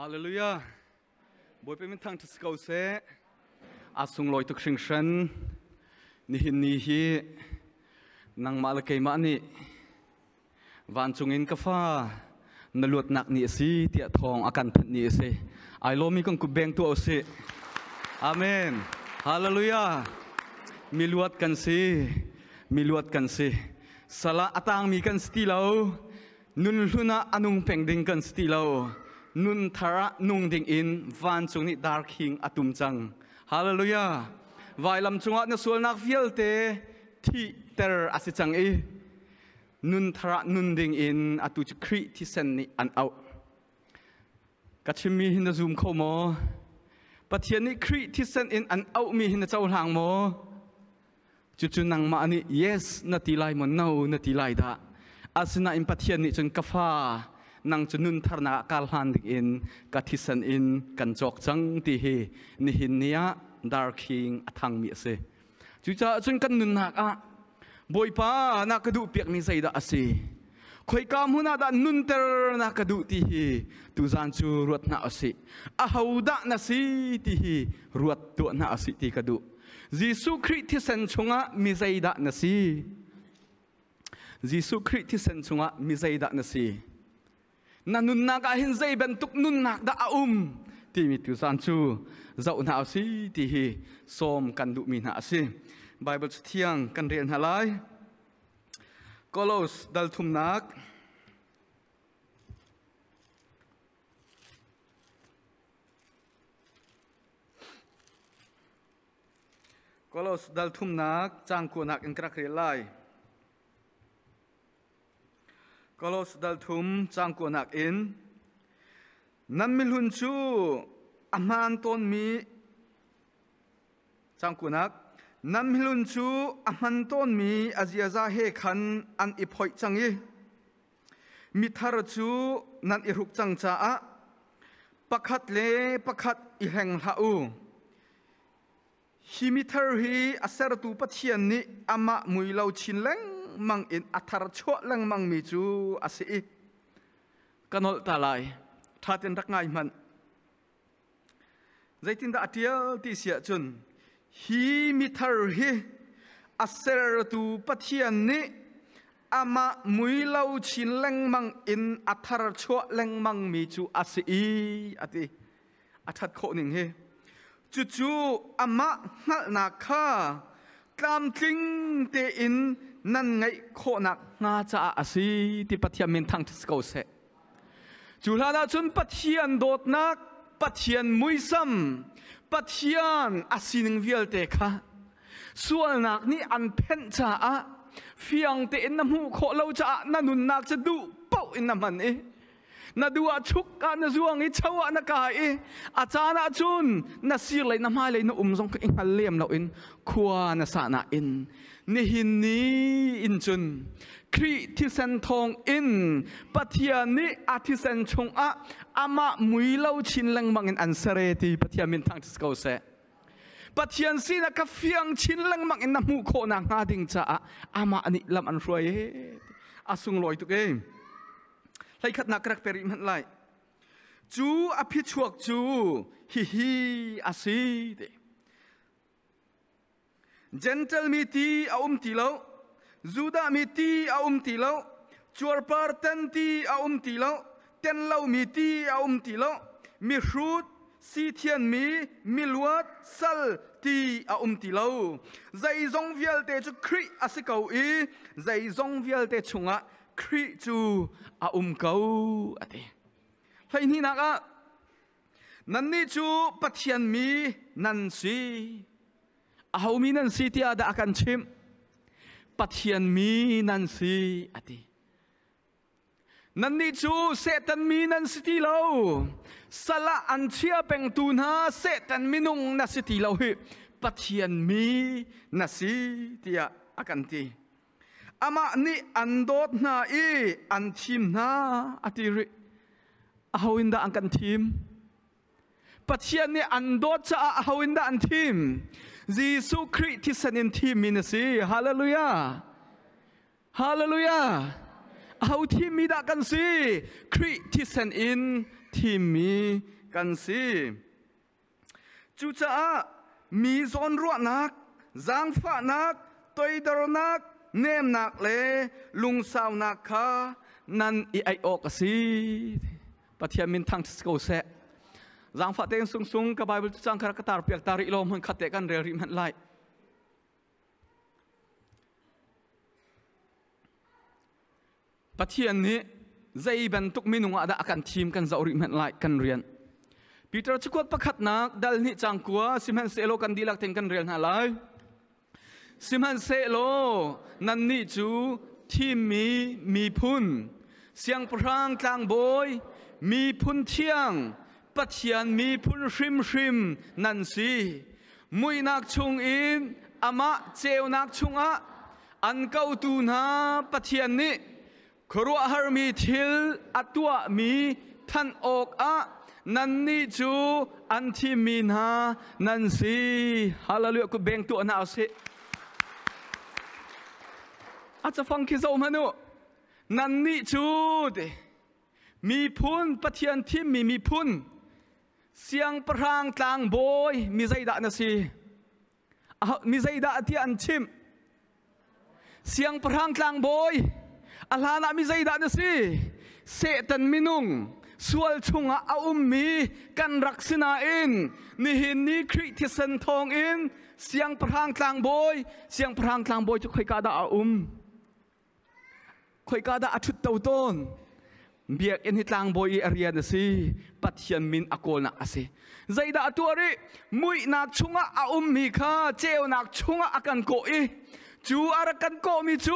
ฮาเลลูยาบุยเป็นมินทางทุสกาวเซอาสุงลอยตกชิงชันนี่นี่ฮีนางมาเลเกยมานี่วันจุงอินกฟ้านลวดนักนี่สิเตียทองอาการพันนี่สิไอโลมีกังกุเบงตัวเสิอเมนฮาเลลูยามีลวดกันสิมีลวดกันสิสละอตางมีกันสติเลานุนลุนาอนุงเพงดิงกันสติเลา nun thara nung ding in van chung ni dark hing atum chang hallelujah vai lam chunga na sual nak vial te thi ter asi chang e nun thara nun ding in atu chu khri thi sen ni an au kachimi hin zoom kho mo pathian ni khri thi sen in an au mi hin chau hlang mo chu chu nang ma ani yes na ti lai mo no na ti lai da asina in pathian ni chun kafa นังจุนุนทารนากาลฮันดิอินกัทิสันอินกันจอกจังตีฮีนิฮินเนียดาร์คิงอทังมีเสจุจ้าจุนกันนุนนักอ่ะบอยป้านักดูเปียกมีใจดาสีคอยกามหุนาดนุนเตอร์นักดูตีฮีตุจันจูรวดนาสีอาฮาวดานาสีตีฮีรวดตัวนาสีตีกระดูยิสุคริสต์เซนชงะมีใจดานาสี Jesus Christ sen chunga m ด zai d ั n na nun na ka hin zai ben tuk nun nak da um ti mi tu san chu zau na si ti hi som kan du mi na si bible thiang kan rian halai kolos dal thum nak kolos dal thum nak chang ku nak in krak lai ก็ลสดลทุมจังกวนักอินนั้นมิลุนชูอามานตนมีจังกวนักนั้นมิลุนชูอามันตนมีอาจซียซาเฮคันอันอิพอยจังอีมิทารชูนั้นอิรุกจังจ้าประคัดเลประคัดอิแหงหาอูฮิมิทารฮีอาเซรตูปัชเชียนนี้อามะมุยเลาชินเลงมังอินอัธรชั่วลังมังมีจูอาศัยกันอลตาลายท่าเต็นรักง่ายมันใจตินตาเดียวที่เสียจนฮีมิทาร์ฮีอาเซรตูปัทยานิอามะมุยเล่าชินแรงมังอินอัธรชั่วลรงมังมีจูอาศัยอาทิอัทัดโคหนึ่งเฮจู่จู่อามะนักนาคาตามจริงเตอินนั่นไงโคนักงาจ้าอาศัยที่ปัทยามินทังทศกเซจุลานาจุนปัทยานโดดนักปัทยานมุยซ้ำปัทยานอาศัยนึงวิลเตค่ะส่วนนักนี่อันเพ่นจ้าฟีองเตนน้ำหูโคเล่าจ้านั่นนุนนักจะดูเป้าอินน้ำมันเอนาดูอาชุกกันนาจวงอีชาวนักายอาจารย์อาจุนนาสีเลยน้ำมาเลยนอุ่มทรงอิงฮัลเลียมเราอินควานาสานาอินนิหินนี้อินจุนครีที่เซนทองอินปัทยานิอาทิเซนชงอะอามะมุยเล่าชินลังมังอินอันเสรตีปัทยามินทางทิสกาเซปัทยานซีนักเฟียงชินลังมังอินนมูโคนางาดิงจ้าอามะอันนี้ลำอันรวยอาสุงลอยตุกเองไรขัดนักรักเปริมันไลจูอภิชวกจูฮิฮิอาซีเด gentle mi ti a um ti lo juda mi ti a um ti lo chuar par ten ti a um ti lo ten lo mi ti a um ti lo mi hrut si thiên mi mi luat sal ti a um ti lo zai zong vial te chu khri a se kau i zai zong vial te chunga kri chu a um kau ate hlai ni naka nan ni chu pathian mi nan si a ho mi nan si ti ada akan chim pathian mi nan si ati nan ni chu setan mi nan si ti lo sala an chia peng tu na setan mi nung na si ti lo hi pathian mi na si ti akan ti ama ni an dot na i an chim na ati ri ahoinda ang kan chim ัจเจยนี่อันดอจะเอาอินดาอันทีมยิสุคริที่สนินทีมมินสิฮาเลลูยาฮาเลลูยาเอาทีมมีดักกันสิคริที่สนินทีมมีกันสิจุจะามีซอนรั่วนักจางฟ้านักตัวดรนักเนมนักเลลุงสาวนักคานันไอโอกสิปัจเจมินทังสกุลเซจางฟัดเองสุงสุงกับไบเบิลจังคารกตาร์เปียกตาริโลมันขัดเตกันเรียริมันไลปัจจทยนี้ใจบันทุกมินุงอาดะกันทีมกันจะริมันไลกันเรียนปีเตอร์ชกวดประคัดนักดัลนี่จังกัวซิมันเซโลกันดีลักเต็งกันเรียนอะไรสิมันเซโลนันนี่จูทีมมีมีพุ่นเสียงพรางจางบอยมีพุ่นเที่ยงปัจจัยนมีพุนริมริมนันสีมุยนักชงอินอามะเจวนักชงอะอันเก้าตูนาปัจจัยนนี้ครัวฮาร์มีทิลอตัวมีท่านออกอะนันนี่จูอันที่มีนานันสีฮาลาลูกุเบงตัวนาสิอาจจะฟังคิดเอาไหมนน่นันนี่จูดมีพุนปัจจัยนที่มีมีพุน siang perang tlang boy mi zai da na si mi zai da ti an chim siang perang tlang boy alhana mi zai da na si se tan minung sual chunga a um mi kan raksina in ni hin ni khri thi san thong in siang perang tlang boy siang perang tlang boy chu khoi ka da a um khoi ka da a thut tau ton biak in hitlang boy i arian si pathian min akol na ase zaida atuari mui nak chunga a um mi kha cheu nak chunga akan ko i chu arakan ko mi chu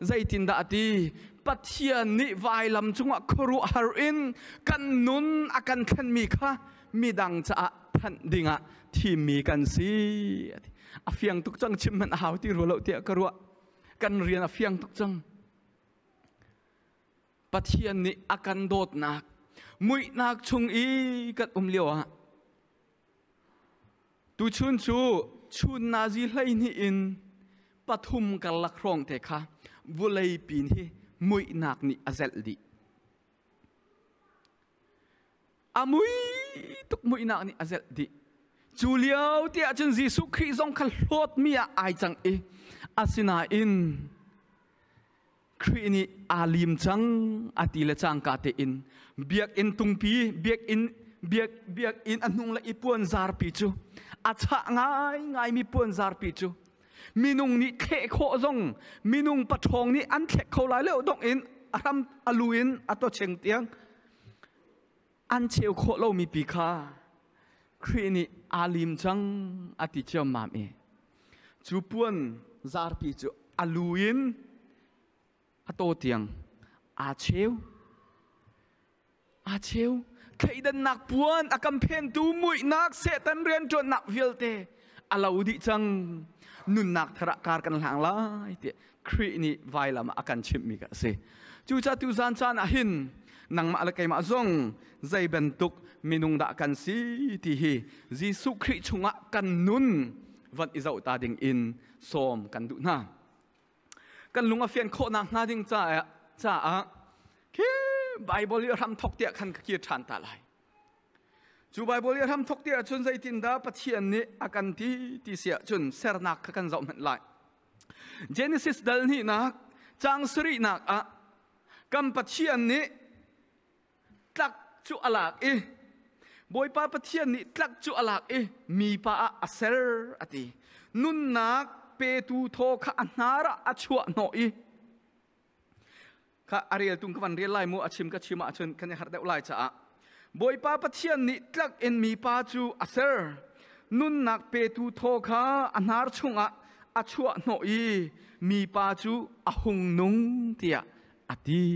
zaitin da ati pathian ni vai lam chunga khuru har in kan nun akan khan mi kha mi dang cha than dinga thi mi kan si a fiang tuk chang chim man hau ti ro lo ti karwa kan rian a fiang tuk chang ปัทียนนี่อาการโดดนักมุยนักชงอีกัดอมเลียวตุชุนชูชุนนาจีไลนี่อินปทุมกันลักรองเทค่ะวุเลยปีนี่มุยนักนี่อาเซลดีอามุยตุกมุยนักนี่อาเซลดีจูเลียวเตอาจยนจีสุขีจองขัลโลดมีอาไอจังเออาสินาอิน krini alim chang atile chang ka te in biak in tungpi biak in biak biak in anung la ipuan zar pi chu acha ngai ngai mi puan zar pi chu minung ni the kho zong minung pathong ni an the kho lai le dong in aram aluin ato cheng tiang an cheu kho lo mi pi kha krini alim chang ati chom ma me chu puan zar pi chu aluin อโตเตียงอาเชวอาเชวใครดันนักปวนอากำเพนตูมุยนักเซตันเรียนจนนักวิลเตอาลาวดิจังนุนนักทระการกันหลังลายเตียครีนิไวลามาอากันชิมมิกะเซจูจาตูซานซานอหินนังมาเละเกมาจงใจเบนตุกมินุงดักกันซีทีฮีจีสุครีชุงะกันนุนวันอิจาวตาดิงอินโอมกันดุนากันลุงอาเฟียนโคนังนาดิงจ้าจ้าอะคือไบเบิลรำทกเตียขันเกียรชันตาลหลจูไบเบิลรำทกเตียชนใจตินดาปะเชียนนี้อาการที่ที่เสียชนเสรนักกันจอมหลาลเจนนซิสดัลนี่นักจังสุรินักอ่ะกัมปะเชียนนี้ตักจูอลากอีบอยป้าปะเชียนนี่ตักจูอลากอีมีป้าอัเซอร์อตีนุนนักปตูทอขาอนาระอัชวะนอีข้าริยตุงกวันเรียลไล่มูอชิมกัชิมาชนคันยังหัดเดาไลจ้าบอยป้าปัเจียนนิตรักเอ็นมีป้าจูอัศร์นุนนักเปตูทอขาอนาร์ชงะอัชวะนอีมีป้าจูอาหงนุงเตียอะดี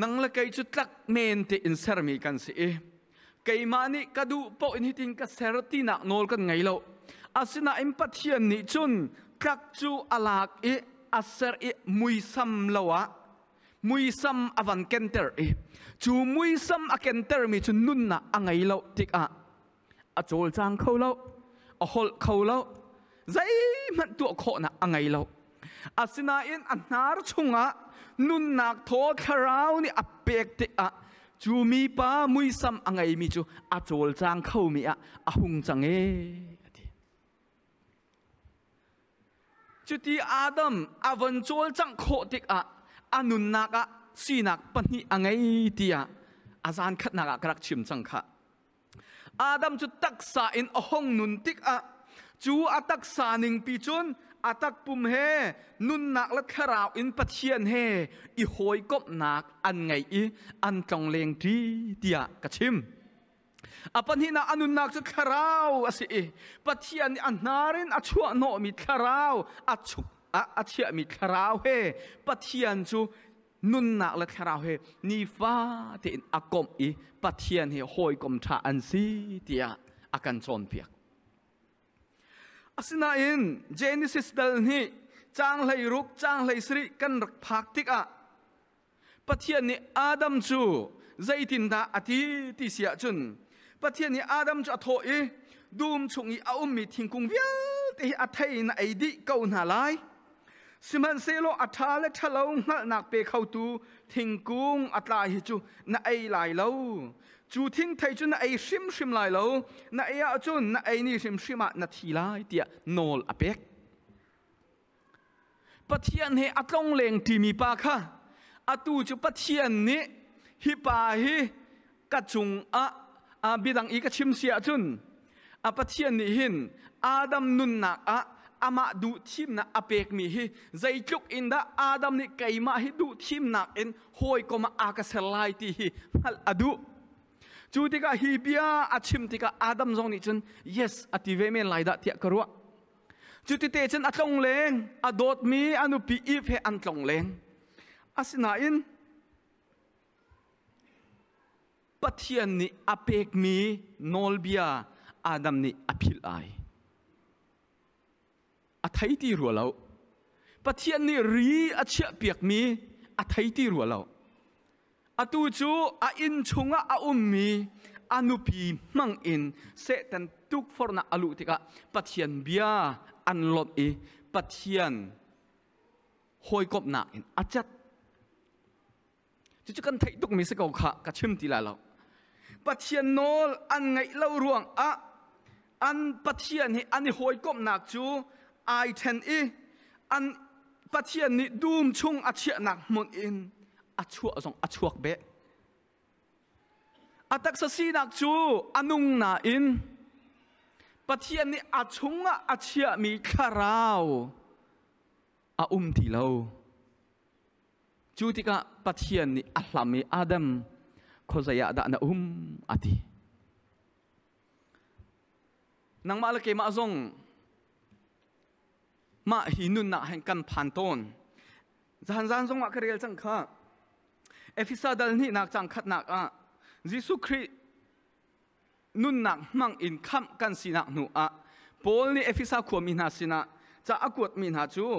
นังเละกัยจุดลักเมนเตอินเซอร์มีกันสิเอกมานี่กระดูปอินหินกระเซรตินักนอลกันไงล่ะอาศนาอิมพัทเชยนนี่จุนกักจูอาลักอิอาเซอิมุยซัมเลวะมุยซัมอวันเคนเตอร์อิจูมุยซัมอเคนเตอร์มีจุนนุนนะไงล่ะติกอะอาจอลจางเขาเล่ะอาฮอลเขาเล่ะใจมันตัวโคนัะไงล่ะอาศนาอินอันนารชุงะนุนนักทอคาราวนี่อเปกติอะ chu mi pa mui sam angai mi chu a chol chang khâu mi a a hung chang e chu ti adam a van chol chang kho tik a anun nak a si nak pan hi angai ti a azan khat nak a krak chim chang kha adam chu taksa in a hong nun tik a chu a taksa ning pi chun อาตักปุ่มเฮนุนนักละขราวอินปัจเชียนเฮอีหอยก็หนัก อันไงอีอันจังเลียงดีเดียกระชิมอาปนีนาอันนุนนักสุดขราวอสิปัจเชียนอันนารินอาชัวโนมีขราวอาชุอาเชียมีขราวเฮปัจเชียนจูนุนนักละขราวเฮนิฟ้าเดินอากมอีปัจเชียนเฮหอยก็มทาอันซีเดียอาการชนเพียก asinain genesis dal ni chang lei ruk chang lei sri kan rak phak tik a pathian ni adam chu zaitin da ati ti sia chun pathian ni adam chu atho i dum chung i aum mi thingkung vial te a thai na ai di kau na lai สมันเซโลอัฐาและทะเลงหันักเปเข้าตูทิงกุงอัตลาฮิจูนาไอหลายเลจูทิงไทยจูนาไอชิมชิมหลายเลานาไออาจูนาไอนี่ชิมชิมะนาทีลายเตียโนลอเปกปจเทียนเฮอัตลงเลงทีมีปากะอัตูจูปจเทียนนี้ฮิปาฮิกะจุงอะอาบิดังอีกชิมเสียจุนอัปจเทียนนี่หินอาดัมนุนนักอะ ama du thim na apek mi hi zaitluk in da adam ni kaima hi du thim nak en hoi koma akaselai ti hi hal adu chu tika hi bia achim tika adam zong ni chun yes ative men lai da tia karwa chu ti te chen atlong leng adot mi anu pi if he antlong leng asina in pathian ni apek mi nolbia adam ni apil ai อธิยตีรัวเราประเทศนี้รีอาเชียเปียกมีอธิยตีรัวเราอาตูจูอาอินชงอาอุมมีอานุพีมังอินเซตันทุกฟอร์นาอลุติกะประเทศเบียอันลดอีประเทศหอยกบหนักอินอาจัดจุจุกันไทยตุกมีสกาวขะกระชิมตีลาเราปัจเจียนโนลอันไงเล่าร่วงอะอันปัจเจียนให้อันหอยกบหนักจูไอเทนอีอันปัจเจียนนี่ดูมชงอัจเจียนักมุนอินอัชัวทรงอัชัวเบอัตักสสีนักจูอนุงนาอินปัจเจียนนี่อัชุงอัจเจียมีคาราวอาอุมทีเลวจูติกาปัจเจียนนี่อัลลามีอาดัมข้อใจอาดานาอุมอาทีนังมาเลกีมาทรงมาหินุนนกเห็นกันผ่านต้นจันจันทรงอักเรียลจังค่ะเอฟิซาดัลนี่นักจังขัดนักอ่ะจิสุครินุนนักมั่งอินคำกันสินักหนูอ่ะปอลนี่เอฟิซาขวมินาสินะจะอากวดมินาจู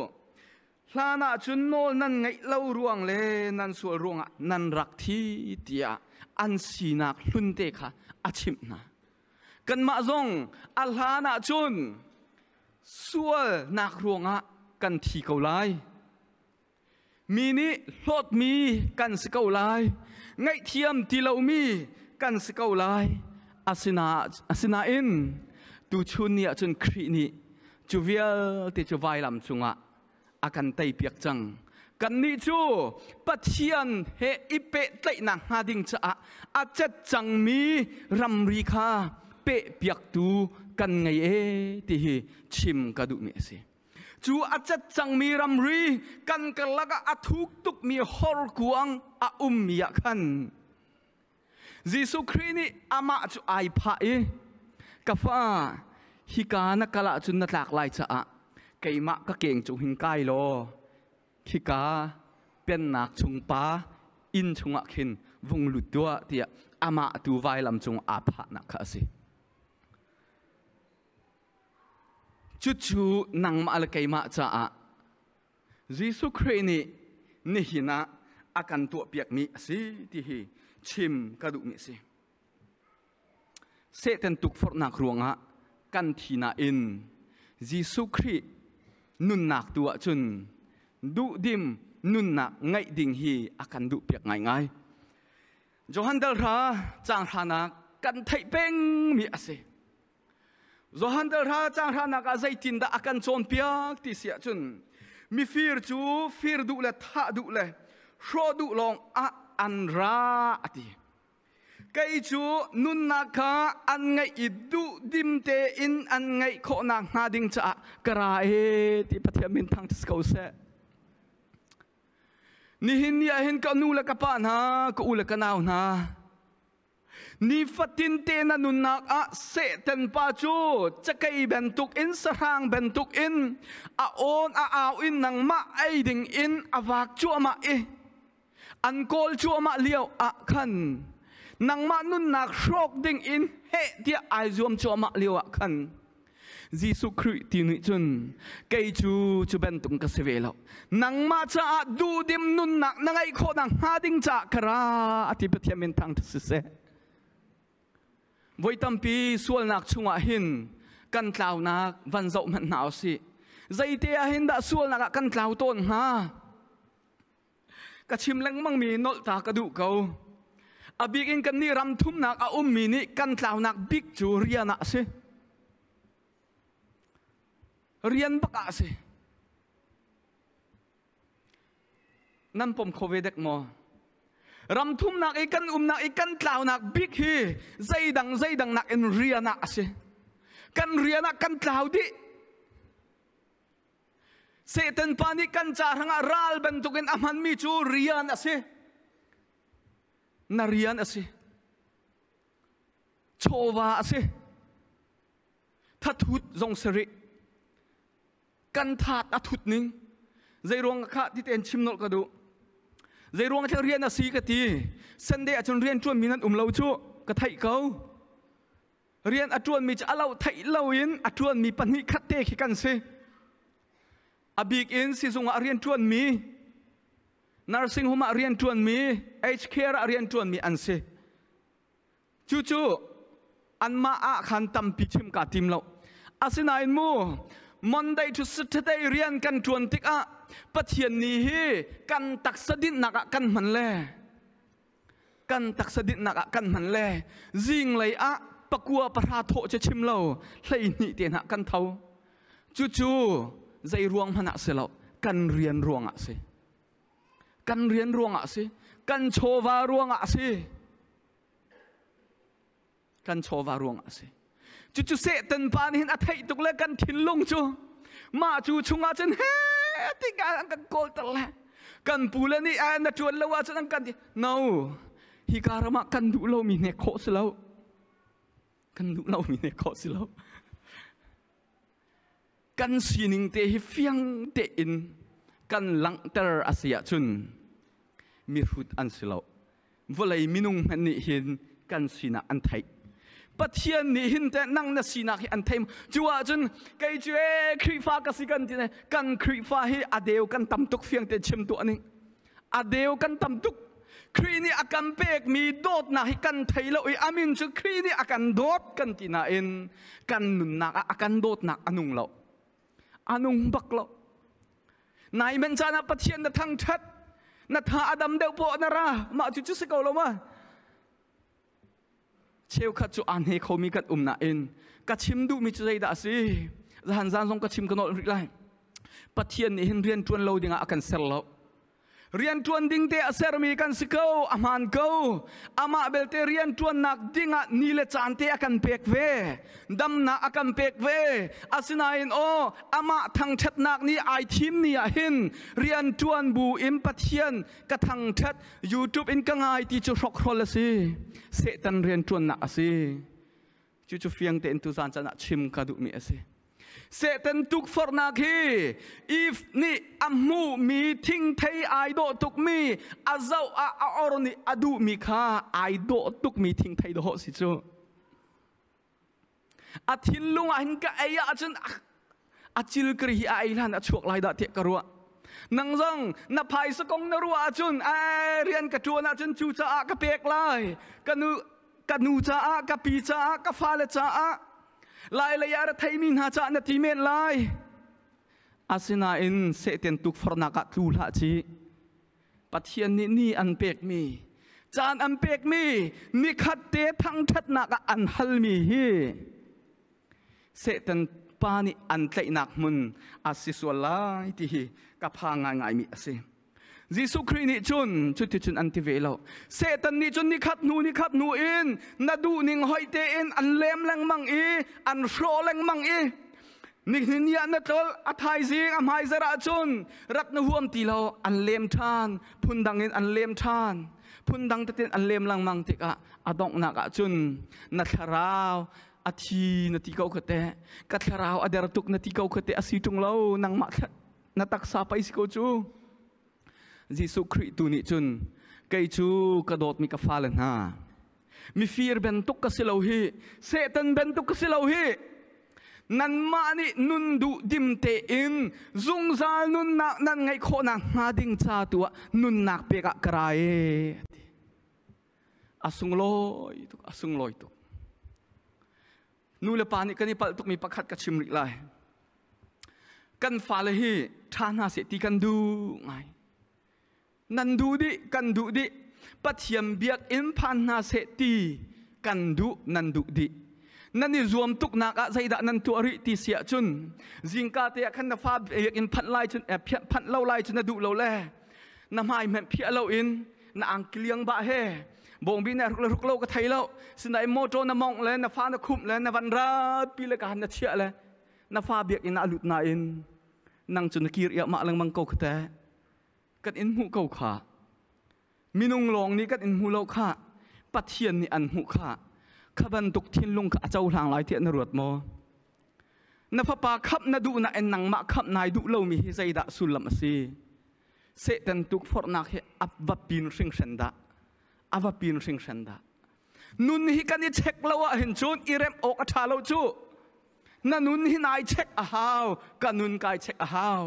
ลานาจุนโนนั่นไงเล่าร่วงเลย นั่นส่วนร่วงอ่ะนั่นรักที่เดียอันสีนักลุนเตค่ะอาชิมนะกันมาซงอัลฮานาจุนส่วนนักรวงะกันที่เกาไลมีนี้ลดมี กันสเกาไลไงเทียมที่เรามี กันสเกาไลอาศินาอาศินาอินตูชุนเนียจนครีนีจูเวียลติจูไวลำจุงะอากันไตเปียกจัง กันนี้จูปัจเจียนเฮอิเปไตนังฮาดิงจะอาจจะจังมีรำรีคาเปเปียกตูกันไงเอที่ชิมกระดูกเมียสิจูอาจจะจังมีรำรีกันกันละก็อทุกตุกมีฮอลกวงอาอุมยากันยิสุคริสต์อามาจูไอพายกฟ้าฮิกานักละจุนนักหลากหลายจะอะก่มะก็เก่งจุหินไกลโลฮิกาเป็นนักชุงป้าอินชุงอักขินวงหลุดตัวที่อามาตัวไวลำจุงอาภานักสิ chu chu nang ma al kai ma cha a jisu khre ni ni hina akan tu piak mi si ti hi chim ka du mi si se ten tuk for na khruanga kan thina in jisu khri nun nak tua chun du dim nun na ngai ding hi akan du piak ngai ngai johan dal ra chang hana kan thai peng mi ase zohandal ra chang ra na ka zaitin da akan chon piak ti sia chun mi fir chu fir du le tha du le shro du long a an ra ati kai chu nun na kha an ngai i du dim te in an ngai kho na nga ding cha kara e ti pathiam min thang tis se ni hin ni a hin ka nu la ka pa na ko u la ka nau na ni fatin te na nun nak a se ten pa chu chakai bentuk in sarang bentuk in a on a aw in nang ma ai ding in awak chu ma e an kol chu ma liao a khan nang ma nun nak shrok ding in he tia ai zum chu ma liao a khan Jesus Christ ti ni chun kai chu chu ben tung ka seve lo nang ma cha du dim nun nak nangai kho nang ha ding cha kara ati pathiamin thang thse se วยตัมปีส่วนนักชุงอาหินกันกล่าวนักวันเจ้ามันหนาวสิใจเตียหินดาส่วนนักกันกล่าวต้นฮะกระชิมแรงมั่งมีนกตากระดูกเขาอบิกินกันนี่รำทุ่มนักอาอุ้มมีนี่กันกล่าวนักบิ๊กจูเรียนักสิเรียนปากสินั่นผมโควิดเด็กมอ ram thum nak ikan um nak ikan tlau nak big hi zaidang zaidang nak en ria nak ase kan ria nak kan tlau di seten pani kan caranga ral bentukin aman mi chu rian ase na rian ase chowa ase thathut zong seri kan that athut ning zairong kha ti ten chimnol ka du ใจรวงองเรียนสีกตีเส้นเดียจนเรียนชวนมีนันอุ้มเราชั่วกะไทยเขาเรียนอจวนมีจะเล่าไทยเล่าอินอจวนมีปัญหาคัดเตะกันสิอบิกอินสิสงาเรียนชวนมีนาร์ซิงหุมาเรียนชวนมีเอชเคราเรียนชวนมีอันสิจู่จู่อันมาอาขันตัมพิชิมกาทิมเราอาศินายมูมันได้ทุสเตเรียนกันชวนติกอ่ะปัะเทียนนี้กันตักสดินนักกันมันแลกันตักสดินนักกันมันแลจิงเลยอะปะกัวประหาโทจะชิมเราเลยนี่เตียนักกันเทาจู่ๆใจรวงพนักเสลากันเรียนรวงอะสิกันเรียนรวงอะสิกันโชวารวงอะสิกันโชวารวงอะสิจู่ๆเสตันปานเห็นอัฐิตุกเลกันทินลงจู่มาจู่ชงอาจนเฮ้ ti ga ang kan kol tarla kan pula ni a ah, na chuan lo wa chuan kan ti no hi karama kan du lo mi ne kho slo kan du lo mi ne kho slo kan sining te hi fiang te in kan lang ter asia chun mi hut an slo volai minung han ni hin kan sina an thai ปัทยนนี่เห็นแต่นั่งนสินักอันเทมจัวจนกจูเอครีฟ้ากสิกันที่นี่กันครีฟ้าให้อดเดวกันตั้มตุกเฟียงเต่ชิมตัวนี้อเดเดวกันตั้มตุกครีนี่อาการเปกมีโดดนะให้กันไทยเลยออามินจูครีนี่อาการโดดกันที่นาเอ็นกันนุนนักอาการโดดนักอันุงเราอันุงบักเราในเมนชานาปัทยนนั่งทัดนัทหาอดัมเดวปอนาระมาจุจุสกาวลมาเชลขัดจูอันเฮเขามีกัดอุ่มนาเอ็นกัดชิมดูมีใจด่าสิหันจานทรงกัดชิมกันนอนริไรปทเทียนเห็นเรียนชวนเราดิ่งอาการเซลล์เรียนชวนดิ่งเตะเซรมีกันสเกาอามันเกาอามาเบลเตเรียนชวนนักดิ่งนีเลจานเตอาการเปกเวดัมนาอาการเปกเวอาศินายอนโออามาทางชัดนักนี่ไอทีมนี่เห็นเรียนชวนบูอิมปัทเทียนกระทางชัดยูทูบอินกังไอที่จะรกครอลสิเสตันเรียนจวนหนักสิจูจูเฟียงเต็นตุซานจะนักชิมกระดุมีสิ Satan tuk fornaki if ni amu mi thing thei ai do tuk mi azau a oroni adu mi kha ai do tuk mi thing thei do si chu athin lunga hin ka aya chun achil kri hi ai lan a chuak lai da te karua นังซ่องนับไผ่สกงนรัวจุนไอเรียนกระัวนจุนจูจ้ากระเปกไล่กันูกันูจ้ากระปีจ้ากระฟาเลจ้าลายเลยอรถไทยมินหาจ้านตทีเมนไล่อาศินาอินเสตินตุกฟรนักตูละจีปัทยนน่นี่อันเปกมีจานอันเปกมีนิคัดเตทั้งทัดนักอันฮัลมีฮีเสตินปานี่อันเจนักมุนอาศิสวลายที่กับพางานง่ายมีสิยิสุครินิจุนชุดที่จุนอันที่เวลาเซตันนี่จุนนี่ขัดนูนี่ขัดนูอินนัดูนิงหอยเตอินอันเลมแรงมังอีอันโชแรงมังอีนี่หินยานัตลอัทายซิงอัมไฮซระจุนรัตนหัวมตีเราอันเลมทานพุนดังอินอันเลมทานพุนดังตะเตนอันเลมแรงมังติกะอดองนักจุนนัทราว athi na ti kau khate katharao adar tuk na ti kau khate asi tung lo nang mak na tak sa si kau chu jisu khritu ni chun kai chu kadot mi ka falen ha mi fir ben tuk ka silohi setan ben tuk ka silohi nan ma ni nun du dim te in zung zal nun na nan ngai kho na nga ding cha tu nun nak pe ka krai e. asung loy tu asung loy tu นูเลปานิกันนี่ปัตุกมีประคัดกับชิมริไลกันฟ้าเลยฮีท่านาเสตีกันดูไงนันดูดิกันดูดิปัจเจียมเบียกอินพันนาเสตีกันดูนันดูดินั่นนี่รวมทุกนักอะใจดักนันตัวริติเสียจุนจิงกาเตะขันนฟาเบียกอินพันไลจุนเอพีพันเล่าไลจุนนะดูเราแลน้ำหายแม่เพียเราอินนางเกลียงบะเฮบงบินรุกรุกโลกก็ไทยแล้วสินายโมโจนมองเลยนฟ้านะคุมเลยนวันราปีละกันนะเชียเลยนฟ้าเบียกอินาลุดนาอินนังจุนกีรเอีมาลังมังกกแต่กัดอินหูเกาขามินุงหลงนี่กัดอินหูเลาขาปัดเทียนนี่อันหูขาขบันตุกทิ้นลงกับเจ้าหลางหลายเทียนนรวดมอนพปาขับนดูนะเอ็นนังมาขับนายดูเลามีใจดะสุลมสีเสตันตุกฟอร์นักเฮอับวับปีนสิงเสนดาอวบีนสิงสันดานุนฮิกันนี่เช็คลาวเห็นจูนอิเรมโอกชาลูจูนั่นนุนฮินายเช็คอาฮาวกันนุนกายเช็คอาฮาว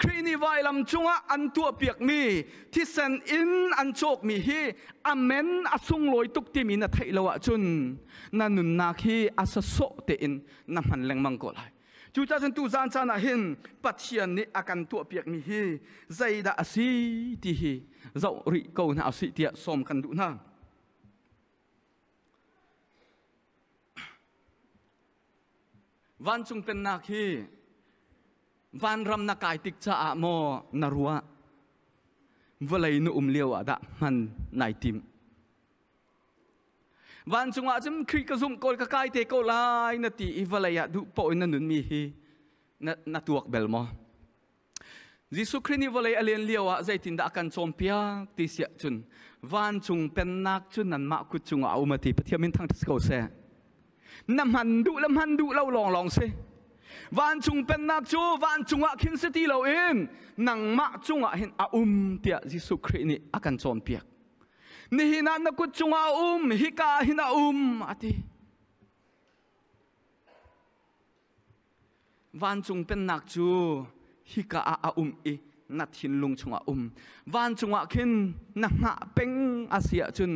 ครีนิวายลำจุงะอันตัวเปียกมีที่เซนอินอันโชคมีฮีอเมนอสุงลอยตุกตีมีนาไทยลวะจุนนั่นนุนนาคีอาสะโซเตอินน้ำมันแรงมังกไหล tu 2002 chana hin pathian ni akan tu piak ni hi dây đã asi ti hi dậu rị ko na asi tia som kan du na van chung pen nak hi van ram na kai tik cha mo rua vơi nu um liu lewa da man nai tim chung du วันจงอาจมคริกระซุ่มกอลกะไกเตกอลายนาทีอีวะเลยะดูปอยนันนุนมีฮีนันตัวกเบลมอ Jesus Christ ni walai alian liawa zaitin da kan chompia ti sia chun van chung pen nak chun nan ma ku chung a umati pathiamin thang this ko se nam han du lam han du lo long long se van chung pen nak chu van chung a khin se ti lo in nang ma chung a hin a um tia Jesus Christ ni akan chompia นี่นานักุจงอาอุมฮิกาฮินาอุมอะิวันจุงเป็นนักจูฮิกาอาอุมอีนัดหินลุงจุงอาอุมวันจุงอาขินนังหักเป็งอาเซียจุน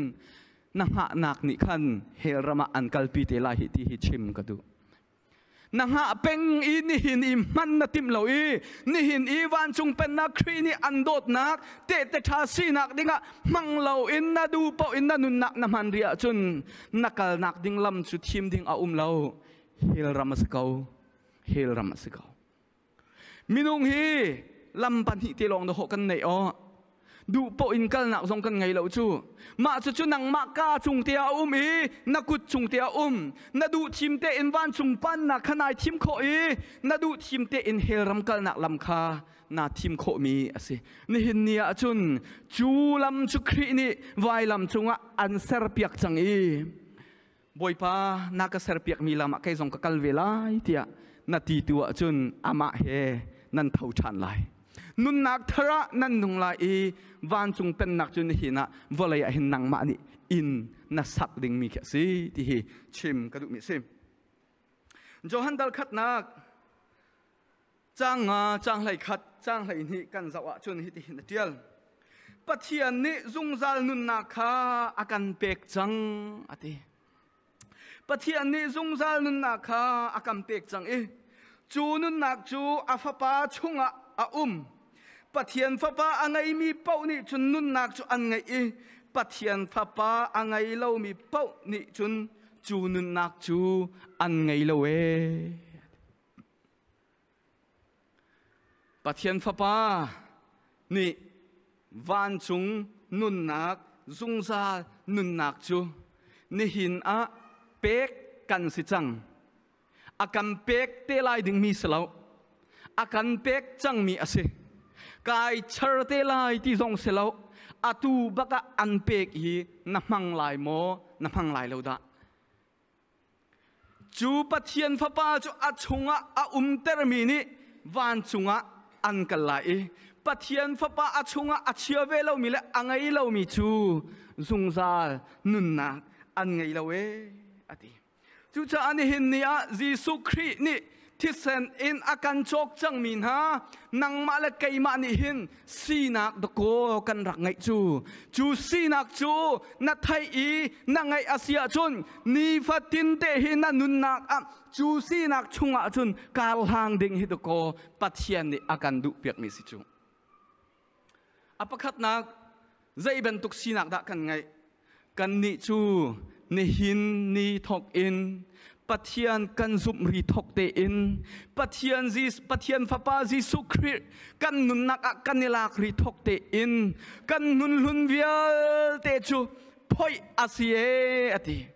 นังหะนักนิคันเฮลรมาอันกัลปีเตลาฮิติฮิชิมกรดูนังหาเป่งอีนี่หินอีมันนัดทิมเหลวอีนิ่หินอีวันจุงเป็นนักครีนีอันโดดนักเตะเตะชาสีนักดิ่งมังเหลวอินนัดูปออินนัดนุนนักน้ำมันเรียจุนนักกลนักดิ่งลำสุดทิมดิ่งอาอุมเหลวฮิลรามสกาวฮิลรามสกาวมินุงฮีลำปันฮิติลองดหกันในอดูปอินกัลนักสงกันไงเราจูมาจุจูนังมากาจุงเตียอุ้มอีนักุดจุงเตียอุ้มนกดูทีมเตอินวันจุงปันนักขนายทีมโคอีนกดูทีมเตอินเฮลรำกัลนักลำคานาทีมโคมีอะสินี่เห็นเนียจุนจูลำจุครีนี่วายลำจุงอ่ะอันเซรเปียกจังอีบอยป้านักเซรเปียกมีลำะเครสงกัลเวลาอเตียนาทีตัวจุนอามาเฮนันเท่าชันไลนุนนักทระนั่นนุงลายวันจุงเป็นนักจุนหินะวลัยหินนังมานีอินนัสักดิงมีแค่สีที่ีชิมกระดุมีสิมจอหันดัลขัดนักจัางงาจัางไหลขัดจัางไหลนี่กันสวะจุนหิตหินเดียลปัจจียนนี่จุงจัลนุนนักขาอาการเป็กจังอะทรปัจจียนนี่จุงจัลนุนนักขาอาการเป็กจังเอจูนุนนักจูอาฟปาชงอาอุม pathian fapa angai mi pau ni chun nun nak chu an ngai i pathian fapa angai lo mi pau ni chun chu nun nak chu an ngai lo e pathian fapa ni van chung nun nak dung za nun nak chu ni hin a pek kan si chang akan pek te lai ding mi selaw akan pek chang mi ase kai charte lai ti zong se lo atu à, baka anpek hi na mang lai mo na mang lai lo da chu pathian fa pa chu a chunga a um ter mi ni van chunga an kal lai pathian fa pa a chunga a chia ve lo mi le angai lo mi chu zung za nun na an ngai lo we ati chu cha ani hin ni a jisu khri ni ที่เซนอินอาการโจกจังมีนฮะนังมาเลกไกมานิหินสีนักตะโกกันรักไงจูจูสีนักจูนัทไทยอีนังไงอาเซียชนนีฟัดินเตหินนันนุนนักอ่ะจูสีนักชงอาจุนกาลฮางดิงฮิตโกปัทยานิอาการดุเปียกมีสิจูอปคัดนักใจเป็นตุกสีนักดักกันไงกันนิจูนิหินนิทอกอิน pathian kan zum ri thok te in pathian ji pathian fapa ji su khri kan nun nak a kan nila khri thok te in kan nun lun vial te chu phoi asie ati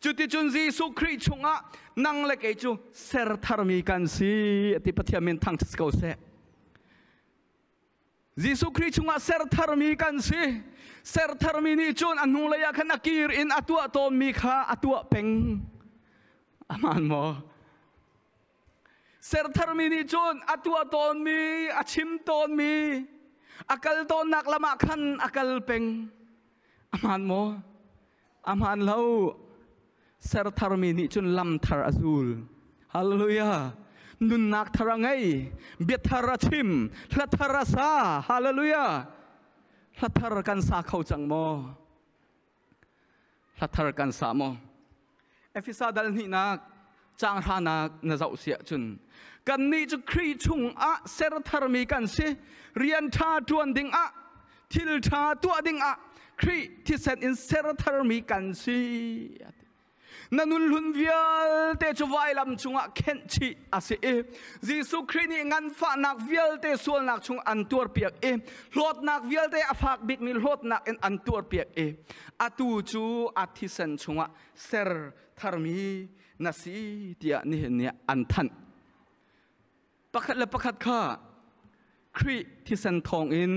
chu ti chun ji su khri chunga nang le ke chu ser thar mi kan si ati pathian men thang tsko se Giêsu Christ chunga ser thar mi kan si ser thar mi ni chun anung leya khan akir in atua to mi kha atua peng aman mo ser thar mi ni chon atua ton mi achim ton mi akal ton nak lama khan akal peng aman mo aman lo ser thar mi ni chun lam thar azul hallelujah นุนนักทารังไงเบียทาราชิมละทาราซาฮาเลลูยาละทารกันซาเขาจังโมละทารกันซาโมเอฟิซาดัลนี่นักจางฮานักนเจาเสียจุนกันนี่จะครีชุงอะเซรทร์มีกันสิเรียนทาจวนดิงอะทิลทาตัวดิงอะครีที่เซนอินเซรทร์มีกันสินันุลุนเวียลเตจวายลำชุงอะเข็นชีอาศัยเิสุครินีงันฝานักเวียลเตส่วนนักชุงอันตัวเปียกเอหลดนักเวียลเตอฝากบิกมีลดนักอันตัวเปียกเออตูจูอาทิเซนชุงอะเซรทารมีนาสีเตียนี่เนี่ยอันทันประคัดและประคัดข้าครีที่สันทองอิน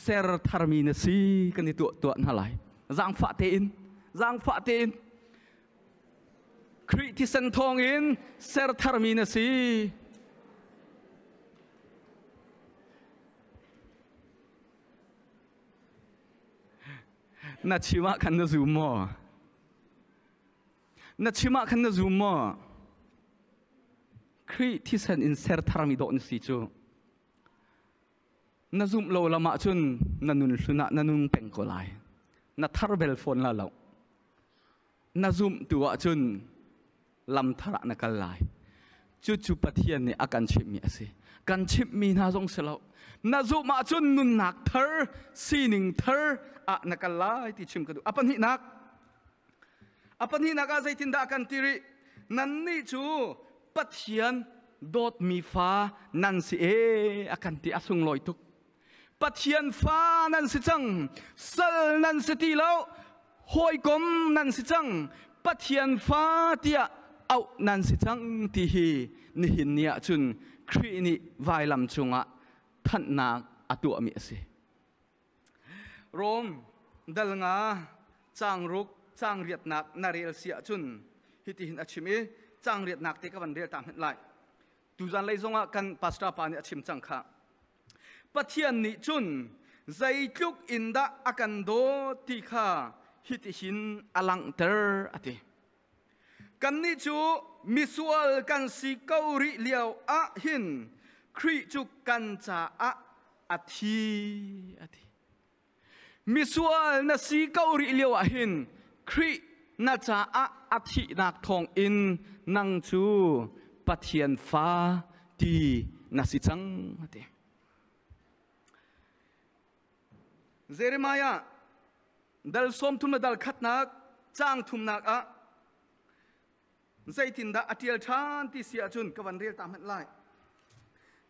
เซรทารมีนาสีกันในตัวตัวนั่นไหล่างฝาเติน่างฝาเตินครีที่สันทองอินเซรทารมีนาสีนาชีวะกันนซูมอนัดชิมาคันนั้นซูมาคริทิเซนอินเซร์ทารมิดอนสิจูนัดนซูมโลละมาจุนนันนุนสุนักนันนุนเป็นกไลนัดนทารเบลฟอนละลนัดนซูมตัวจุนลำทารนักลายจุจุปเทียนนี่อาการชิมีสิการชิมีน่าสงสารนั้นซูมาจุนนุนนักเธอซีนิงเธออ่ะนักลายที่ชิมกันดูอ่ะปนี้นักอปนีนักอาใจตินดากันทีรินั่นนี่ชูปัทยันดดมีฟ้านั่นสิเออากันติอาสุงลอยทุกปัทยันฟ้านั่นสิจังเซลนั่นสิตีแล้วหอยกมนั่นสิจังปัทยันฟ้าเตียเอานั่นสิจังที่ฮีนี่หินเนียจุนครีนี่ไวลำจุงอ่ะท่านนักอตัวมีสิโรมดัลงาจางรุกจางเรียดนักนาเรียลเสียจุนฮิติหินอาชิมีจางเรียดนักเ่กัวันเรียลตามเห็นไล่ดูจันเลยทรงกันปัสตาปานิอาชิมจังค่ะปัทยานิจุนใจจุกอินดาอากันโดติค่ะฮิติหินอลังเตอร์อติกันนี้จูมิสวลกันสิเกาหลีเลียวอาหินครีจุกกันจาอาอาทีอาทีมิสวลนัสิเกาหลีเลียวอาหินคริน่าจะอะอธินักทองอินนังจูปะเทียนฟ้าดีนาสิจังเตเจเรมายาดัลสมทุมดัลขัดนักจ้างทุมนักอะใจตินดาอธิลชานที่เสียจุนกวันเรียตามเหันไล่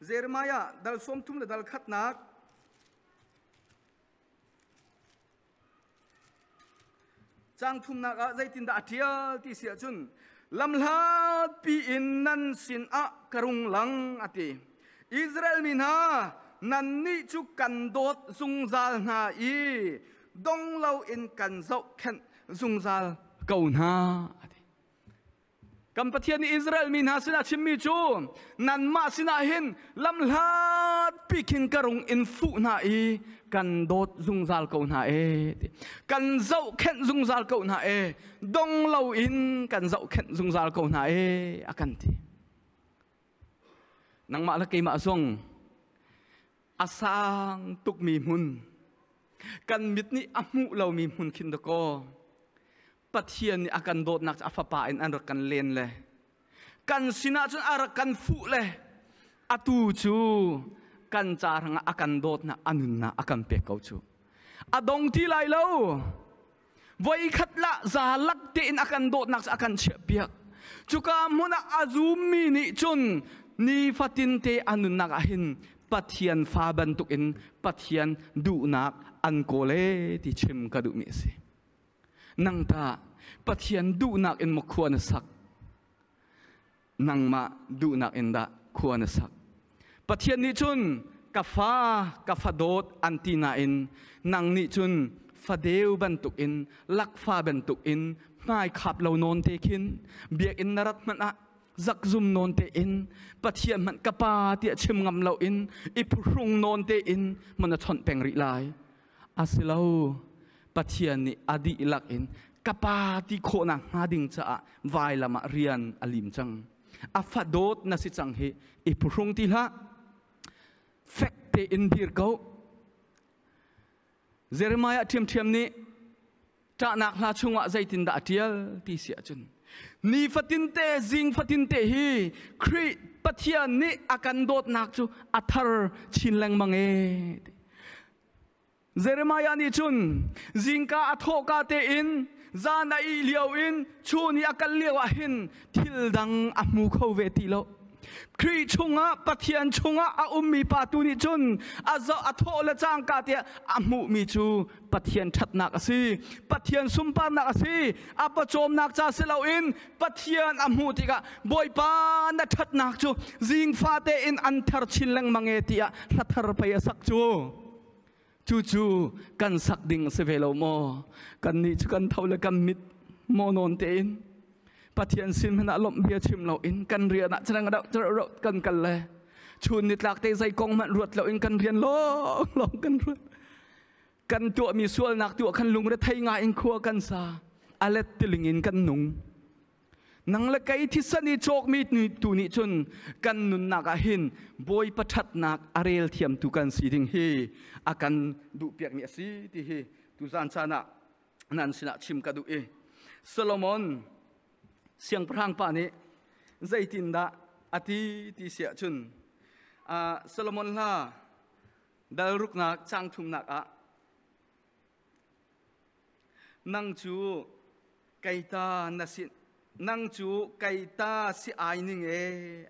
เจเรมายาดัลสมทุมดัลขัดนัก chang thum na ga zaitin da athial ti sia chun lam la pi in nan sin a karung lang ati Israel min ha nan ni chu kan dot zung zal na i dong lau in kan zau ken zung zal cầu na cầm phát thiên Israel mình hà sinh chim mi chu nan ma sinh hin lam la pi kin karung in phụ na i cần đốt dung zal cậu na e cần dậu khen dung zal cậu na e đông lâu in cần dậu khen dung zal cậu na e a cần thì nang ma la cây ma zong asang tuk mi hun cần mit ni amu lâu mi hun kin do ko pathian akan dot nak afa pa in an rakan len le kan sina chun ar kan fu le atu chu kan char nga akan dot na anun na akan pe kau chu adong ti lai lo voi khat la za lak te in akan dot nak akan che pia chuka mona azumi ni chun ni fatin te anun na hin pathian fa ban tuk in pathian du nak an kole ti chim ka du mi si. นังตาปจเจียนดูนักเอ็นมควานสักนังมาดูนักเอ็นดาควานสักปจเจียนนี่ชุนกาฟ้ากาฟาโดดอันตีนาอินนังนี่ชุนฟาเดวบันตุกอินลักฟาบันตุกอินนายขับเรานอนเทคินเบียอินนรัตมันอะจักซุมนอนเตอินปจเจียนมันกะปาเตียชิมงำเราอินอิพรุงนอนเตอินมันจะชนแปงริลายอาศิลา pathian ni adi ilak in kapa ti kho na ngading cha a vai lama rian alim chang a fadot na si chang he i phurung ti la fakte in dir ko jeremiah thiam thiam ni ta nak la chunga zaitin da atial ti sia chun ni fatin te zing fatin te hi khri pathian ni akan dot nak chu athar chinlang mange Jeremiah ni chun zingka athoka te in zana i liao in chu ni akal liao a hin thil dang a mu kho ve ti lo kri chunga pathian chunga a ummi pa tu ni chun a zo a tho la chang ka te a mu mi chu pathian that nak asi pathian sum pa nak asi a pa chom nak cha se lo in pathian a mu ti ka boy pa na that nak chu zing fa te in an thar chin lang mange ti a thar pa ya sak chu จู่ๆกันสักดิ่งเสเโลโมกันนี่จูกันเท่าเลยกันมิดโมโนนเตนปัทจัยสินพนัาลมเบียชิมเราอินกันเรียนนะฉะนั้นเราจะเรากันกันเลยชูนิตลักเตใจกองมันรวดเราอินกันเรียนลองลองกันรวดกันตัวมีส่วนหนักตัวคันลุงได้ไทยง่ายอินครัวกันซาอะไรติลิงอินกันหนุ่ง nang le kai thi sani chok mi ni tu ni chun kan nun nak a hin boy pathat nak arel thiam tu kan si ding hi a kan du piak ni si ti hi tu zan chana nan sina chim ka du e solomon siang prang pa ni tin da ati ti sia chun a solomon la dal ruk nak chang thum nak a nang chu kaita nasin นั่งจูไก่ตาสิอายนึ่งเอ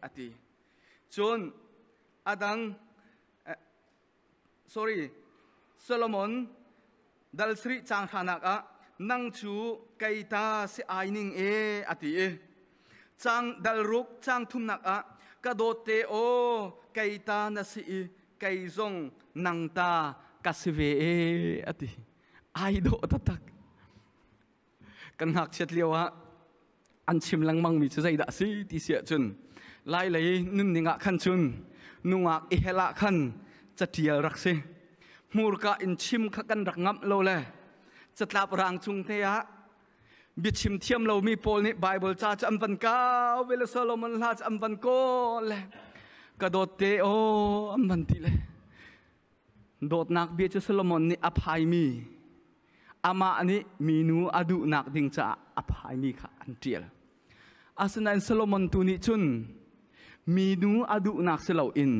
อตีจนอดัง sorry โซโลมอนดัลสรีจางฮานักอะนั่งจูไก่ตาสิอายนึ่งเออตีเอจางดัลรุกจางทุมนักอะกระโดดเตโอไก่ตานาสิไก่จงนังตากาสิเวเออติไอโดตัตักกันหักเช็ดเลียวฮะอันชิมลังมังมีจะใจดัสิี่เสียจนไล่เลยนุ่นนิงกขันจนนุ่งกอิเฮละขันจะเดียรักสิมูรกาอินชิมขกันรักงับโลเลยจะตับรางจุงเทียบิดชิมเทียมเรามีโพลนี่ไบเบิลจ้าจะอัมพันก้าวเวลซาโลมันลาจะอัมพันโกเลยกระโดดเตโออัมพันทีเลยโดดนักเบียจะซโลมอนนี่อภัยมีอามาอันนี้มีนูอดูนักดิ่งจะอภัยมีค่ะอันเดียว asana in Solomon tuni chun minu adu nak selau in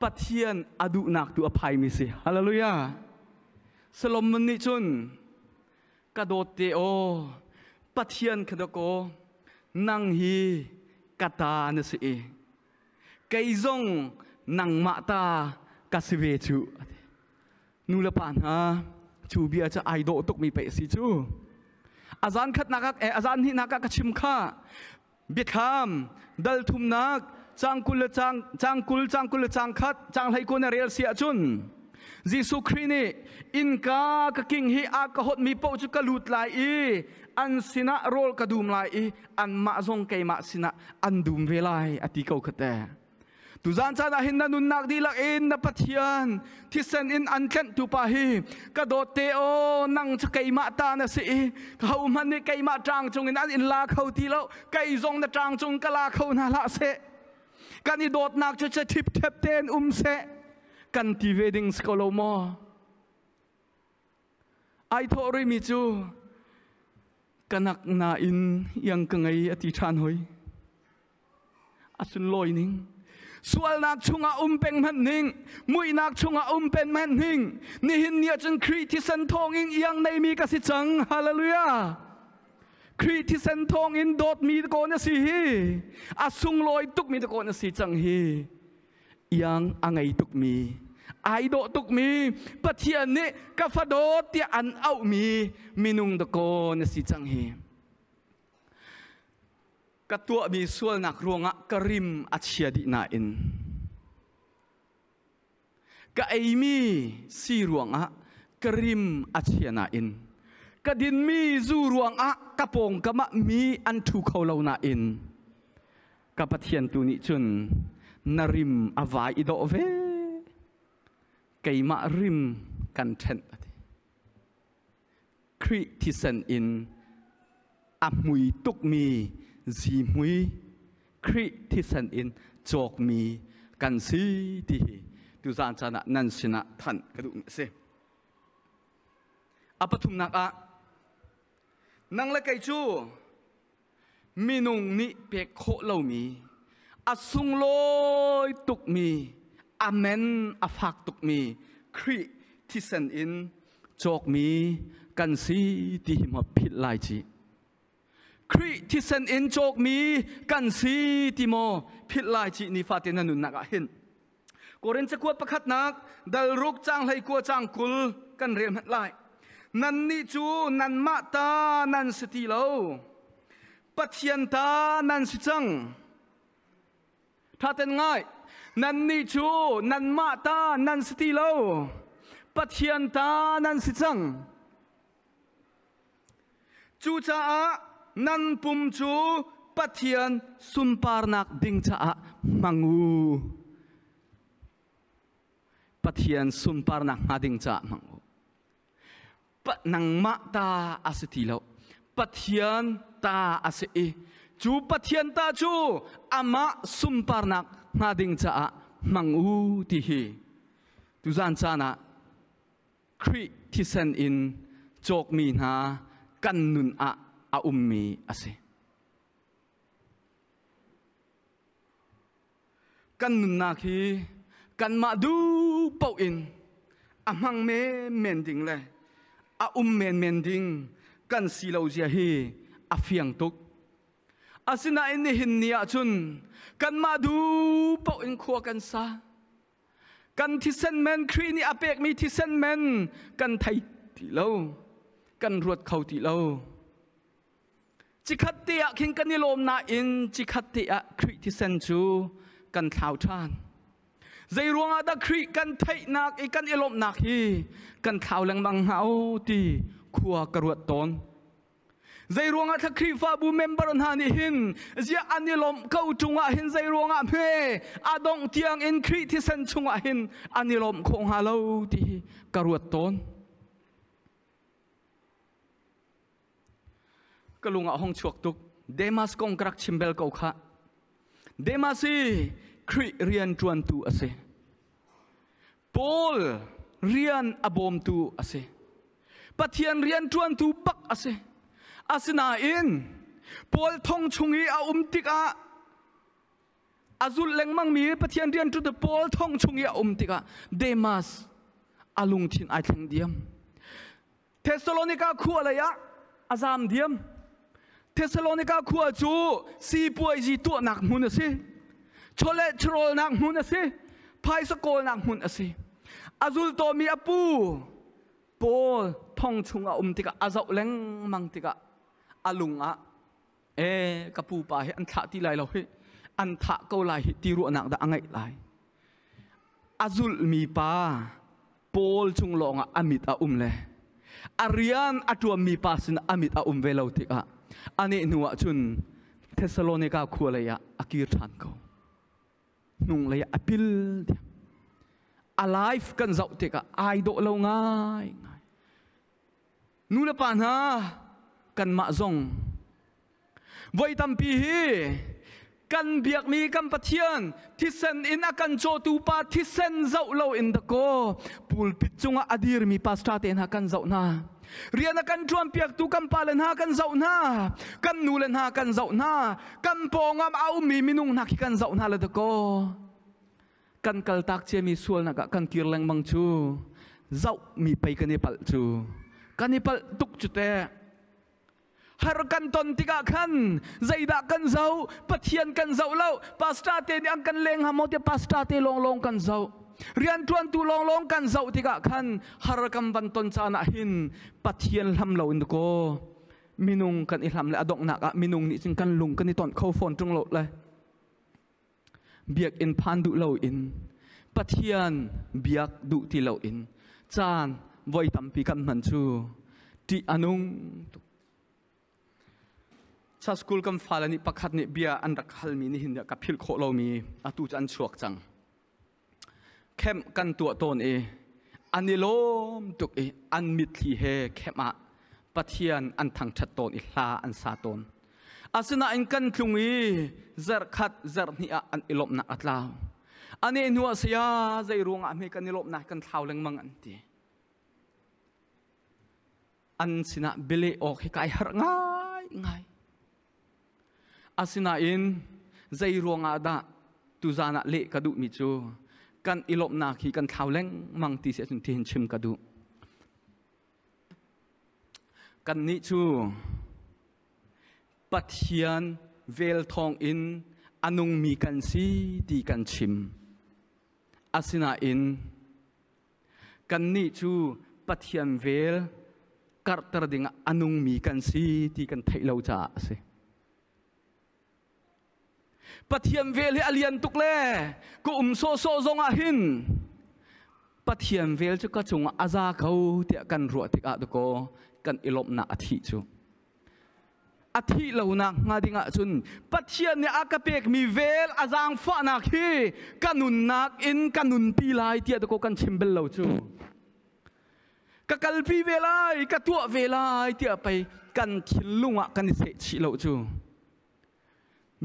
pathian adu nak tu apa mi si hallelujah Solomon ni chun kadote o oh, pathian kadoko, nanghi kata nasi e kaizong nang mata kasive chu nulapan ha chu bia cha aido tok mi pe si อาจารย์ขัดนักอาจารย์ที่นักก็ชิมข้าบิดคำดัลทุมนักจังกุลจังจังกุลจังกุลจังขัดจังไหกูเนเรียลเสียจุนจ e สุครีนีอินกากะกิงฮีอากะหดมีปจุกะลุดลายอีอันสินะโรลกะดุมลายอีอันมะซงเกยมะสินะอันดุมเวลายอติเกาคแต่ตุจานจานาหินนันนุนนักดีลักเอ็นนับพัทยันที่เซนอินอันเ่นตุปาฮีกระโดดเตโอนั่งจะไกมาตานะสิเขามันนี่ไกมาจางจงอินอันอินลาเขาทีแล้วไกจงนะจางจงกลาเขานาละเสกันอีโดดนักจะจะทิบเทบเตนอุ้มเสกันทีเวดิงสกโลมอไอทอริมิจูกันักนาอินยังกังไงอธิษฐานหอยอาสุนลอยนิ่งสวลนักชงอาอุ้มเป็นแม่นิงมุยนักชงอาอุ้มเป็นแม่นิงนี่หินเนี่ยจึงครีที่เส้นทองอิงยังในมีกสิจังฮาเลลูยาครีที่เส้นทองอินโดดมีตะโกนสีฮีอสุงลอยตุกมีตะโกนสีจังฮียังอังไงตุกมีไอโดตุกมีปะเจียนนี่กฟโดตียอันเอามีมินุงตะโกนสีจังฮีกตัวมีส่วนนักรวงะกริมอัจฉรินาอินกะไอมีสีรวงะกริมอัจฉรินาอินกะดินมีจูรวงะกะปงกะมะมีอันทุเขาเลานาอินกะปะเทียนตุนิจุนนาริมอวายอิดอเวไกมะริมกันเทนคริทิสันอินอัมุยตุกมีจีมุยคริที่สันอินจอกมีกันซีที่ตุจานจานะนันชนะทันกระดูกเสอปทุมนักอะนังละไกจูมีนุงนิเปกโคเลามีอาสุงลอยตุกมีอเมนอาฟักตุกมีคริที่สันอินจอกมีกันซีที่มาพิดลายจีคริทิเซนเอ็นโจกมีกันซีติโมพิลายจีนิฟาเตนันุนนักเห็นกเรนจะกวดประคัดนักดัลรุกจ้างให้กวดจ้างกุลกันเรียนหัดไลนันนี่จูนันมาตานันสติโลปัจยันตานันสิจังถ้าเต็นง่ายนันนี่จูนันมาตานันสติโลปัจยันตานันสิจังจูจ้า nan pum chu pathian sumparnak ding cha a mangu pathian sumparnak nga ding cha mangu pat nang ma ta asiti lo pathian ta ase e chu pathian ta chu ama sumparnak nga ding cha mangu ti hi tu zan cha na kri thi san in chok mi na kan nun a อาอุมมีอาเกันนุนนาคีกันมาดูเปาอินอามังเมเมนดิงเลยอาอุมเมนเมนดิงกันสีเลาเจียฮีอาฟียงตุกอาสินาอินหินนียจุนกันมาดูเปาอินขัวกันซากันที่เซนแมนครีนี่อาเปกมีที่เซนแมนกันไทยตีเลากันรวดเขาตีเลาจิคัตติอาคิงกันนิลมนาอินจิคัตติอาคริติเซนจูกันข่าวทานใจรวงอาดคริกันไทยนักอีกันอิลมนักฮีกันข่าวแรงบังเฮาตีขัวกระวดตนใจรวงอาทักคริฟาบูเมมบรนฮานิหินเจ้าอันนิลมเข้าจุงอาหินใจรวงอาเมอาดงเตียงอินคริติเซนจุงอาหินอันนิลมคงฮาเลาตีกระวดตนก็ลุงอาห้องชวกตุกเดมัสกงกรักชิมเบลกขาเดมัสีคริเรียนจวนตูอสิัปอลเรียนอบอมตูอาศัยปะเทียนเรียนจวนตูปักอาศอาินาอินปอลทองชงีอาอุมติกาอาจุลเลงมังมีปัเทียนเรียนจุดปอลทงชงีอาอุมติกาเดมัสอาลุงทินไอทังเดียมเทสโลนิกาคู่อะไรยะอาซามเดียมเทสโลนิกาขวจูซีป่วยจีตัวหนักมุนสิชเลชโรหนักมุนสิไพสโกหนักมุนสิอาจุลโตมีอปูปลท่องชุงอาอมติกะอาซาเลงมังติกะอาลุงอะเอกะปูปาเฮอันทะที่ไรเราเฮอันทะก็ไลที่รัวหนักดะอังไงไลอาจุลมีปาปลชุงลองอะอามิตอาอุมเลอาริยันอาจวมีปาสินอามิตอาอุมเวลาติกะอันนี้หนัวจุนเทสโลนิกาคัวเลยอะอากิรทันเขานุ่งเลยอะพิลเดีย alive กันเจ้าเ็กอะไอโดเลวง่ายงนู่นละปานฮะกันมาจงไว้ตั้มปีฮีกันเบียกมีกันปะเทียนที่เซนอินกันโจตูปาที่เซนเจ้าเลวอินตะโกปูลปิดจงอดีร์มีพาสตาเตนฮะกันเจ้าหน้า riana kan thuam piak tu kan palen ha kan zau na kan nulen ha kan zau na kan pongam au mi minung na ki kan zau na la de ko kan kal tak che mi sual na ka kan kirlang mang chu zau mi pai kan pal chu kan pal tuk chu te har kan ton tika khan zaida kan zau pathian kan zau lau pasta te ni ang kan leng ha mo te pasta te long long kan zau เรียนทวนตุลองลองกันเจ้าที่กักขันฮาร์กัมวันตนชานาหินปัทเทียนลำเลาอินโกมินุงกันอิลมเลอดงหนักอะมินุงนี่จึงกันลุงกันนี่ตอนเข้าฟอนจงโลดเลยเบียกอินพันดุเลาอินปัทเทียนเบียกดุที่เลาอินจานววยตั้มพิกันมันชูดีอันุงชาสกุลกันฟ้าเลนี่ปักขัดนี่เบียอันรักฮัลมินี่หินเด็กกับพิลโคเลามีอาตุจันชวกจังเข้มกันตัวตนเออันนี้ล้มตุกเออันมิดที่เฮเข้มอ่ะปะเทียนอันทางชัดตนอิลาอันซาตนอาศนาอินกันจุงอีเจอขัดเจอเนียอันอิลมนักอัตลาอันนี้นัวเสียใจรวงอ่ะมีกันอิลมนักกันเท้าเลงมังอันทีอันสินาเบลออกให้กายหรง่ายง่ายอาศนาอินใจรวงอาดาตุจานาเละกระดุมิจูกันอิลบนาคีกันข่าวเล้งมังตีเสียจนที่เห็นชิมกระดูกันนี้ชูปัเียนเวลทองอินอนุงมีกันซีดีกันชิมอาศนาอินกันนี้ชูปัเียนเวลกรตระดิงอนุงมีกันซีดีกันไทยเลาจ่าสิปัะเทียมเวลเฮอเลียนตุกเล่กุมโซโซจงอาหินปัะเทียมเวลจะกระจงอาจาเขาเทียกันรัวที่กาตุโกกันอิลบนาอธิจูอธิเลวนักงาดิงาจุนปัะเทียมเนี่ยอากาเปกมีเวลอาจางฟานัาคีกันนุนนักอินกันนุนพีไลเที่ยตุโกกันชิมเบลเลาจูกักลพีเวลากัตัวเวลาเที่ยไปกันชิลุงอ่ะกันเสชิลเลาจู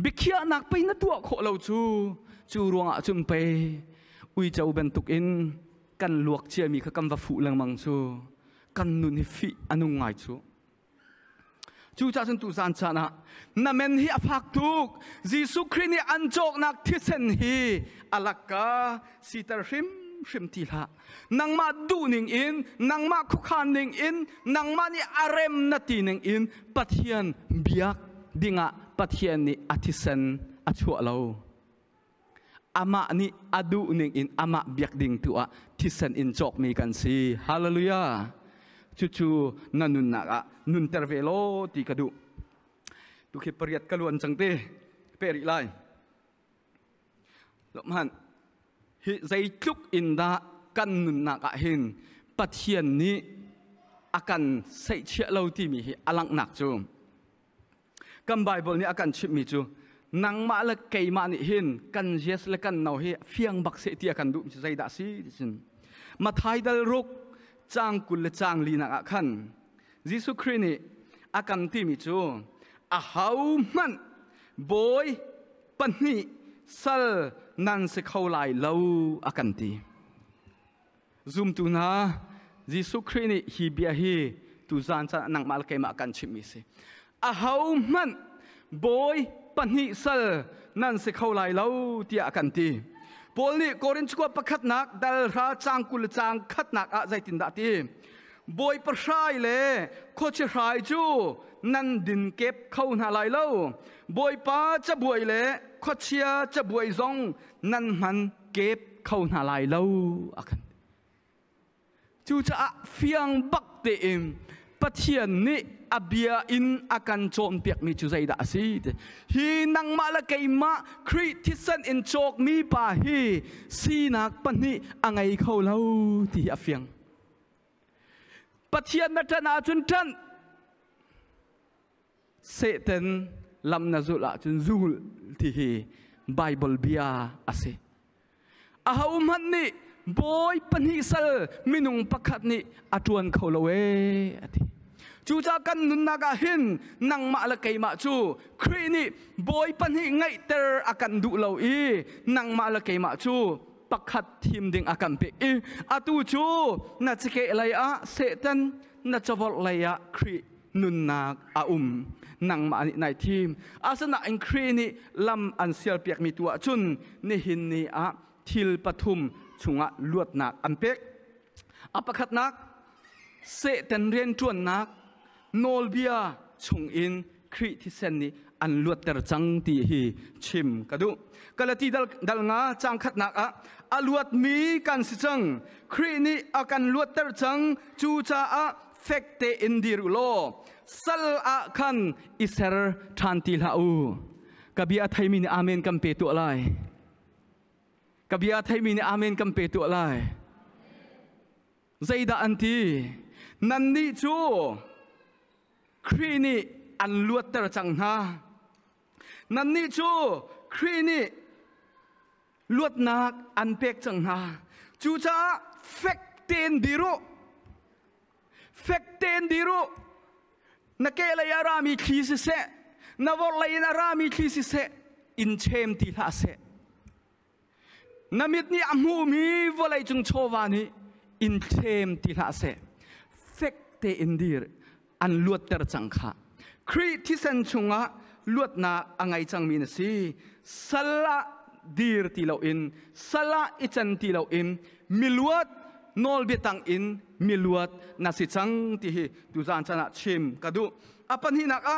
บิกยานักไปนัดตัวขอเราจูจูรวงอาจุมไปอุยเจ้าเบนตุกอินกันลวกเชียมีขกำวัฟุลังมังจูกันนุนฟิอนุงไงจูจูจ้าจนตุสันชนะนั่นเ็นฮีอภักทุกยิสุครินีอันจกนักที่เซนฮีอลักกาสิตาริมริมทีละนังมาดูนิงอินนังมาคุกานนิงอินนังมานี่อารมณ์นัทีนิงอินปัียันเบียกดิ่งอ่ะ patien ni atisen achua lo ama ni adu ning in ama biak ding tua tisen in jok mi kan si hallelujah cucu nanun nak, ka nun tervelo ti kadu tu ke periat kaluan changte peri lai lokman hi zai chuk in da kan nun na hin patien ni akan sai che lo alang nak chu กันไบเบิลนี่กันชิมิจูนังมาเละเกยมานิ่หินกันเยสละกันนาวเฮฟียงบักเสียทีกันดุมใจดัสีดินมาไทยดัลรุกจางกุลลจางลีนักขันยิสุครินี่อากันทีมิจูอาฮาวมันบอยปันนี่สัลนันสิเขาไลเล่าอากันที zoom tu na jisu khri ni hi b i ี hi tu z จัน h a nang mal ke m มากันชิม i se อาหมันบอยปนิสลนั่นสิเขาไหลเล่าที่อากันทีปอลนี่กอรินชกประคัดนักดัลราจังกุลจังขัดนักอาใจตินดาทีบอยประชายเลยโคชรายจูนั่นดินเก็บเขาหาไหลเล่าบอยป้าจะบวยเลยโคเชียจะบวยซองนั่นมันเก็บเขาหาไหลเล่าอากันจูจะอฟียงบักเตอมปะเจียนนี่ abia in akan chon piak mi chu zai da si hi nang ma la kai ma christian in chok mi pa hi si nak pa angai kho lo ti afiang. fiang pathian na tan a chun tan se lam na zu la chun zul ti hi bible bia ase ahom han ni boy panisal minung pakhat ni atuan kholawe ati จูจากันนุนนากาหินนังมาละยกมาจูครีนี่บอยปันหิไงเตอร์อากันดุเลวอีนังมาละยกมาจูปักขัดทีมด่งอากันเปอีอาตูจูนัจเกลัยอะเซตันนัจวอลลัยอะครีนุนนาอาอุมนังมาอันในทีมอาสนะอินครีนี่ลำอันเซียลเปียกมีตัวจุนนี่หินนี่อะทิลปทุมชุงะลวดนักอันเปกอปขัดนักเซตันเรียนจวนนักนอลเบียชงอินคริทิเซนนี้อันลวดเตอร์จังตีฮีชิมกระดุกะละที่ดัลงาจังขัดนักอะอันลวดมีกันสิจังครินี้อากันลวดเตอร์จังจูจาอะเฟกเตอินดิรุโลสลอาคันอิสร์ทันติลาอูกบีอาไทยมินอามินกัมเปตุอะไรกบีอาไทยมินอามินกัมเปตุอะไรใจดาอันทีนันนี่จูครีนี่อันลวดแต่จังฮะนั่นนี่ชูครีนี่ลวดนักอันเป็กจังฮะจูจ้าเฟกเตนดีรูเฟกเตนดีรูนักเกลยรามีคีสิเซนวลลยนารามีคีสิเซอินเชมตีลาเซนามิดนี่อามูมีวลัยจุงโชวานีอินเชมตีลาเซเฟกเตนดีร์อันลวดเตอร์จังคะครีที่เซนชุงะลวดนาอังไงจังมีนสิสละดีร์ตีเราอินสละอิจันตีเราอินมิลวดนอลเบตังอินมิลวดนาสิจังที่ดูจานชนะชิมกระดูอัปนีนักอะ